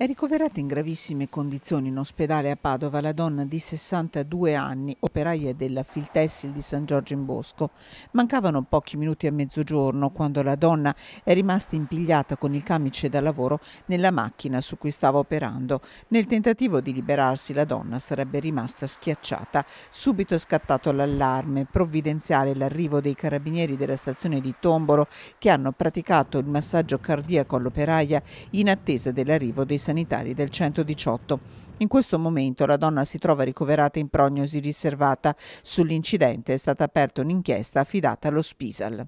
È ricoverata in gravissime condizioni in ospedale a Padova la donna di 62 anni, operaia della Filtessil di San Giorgio in Bosco. Mancavano pochi minuti a mezzogiorno quando la donna è rimasta impigliata con il camice da lavoro nella macchina su cui stava operando. Nel tentativo di liberarsi la donna sarebbe rimasta schiacciata. Subito è scattato l'allarme, provvidenziale l'arrivo dei carabinieri della stazione di Tombolo che hanno praticato il massaggio cardiaco all'operaia in attesa dell'arrivo dei sanitari sanitari del 118. In questo momento la donna si trova ricoverata in prognosi riservata. Sull'incidente è stata aperta un'inchiesta affidata allo Spisal.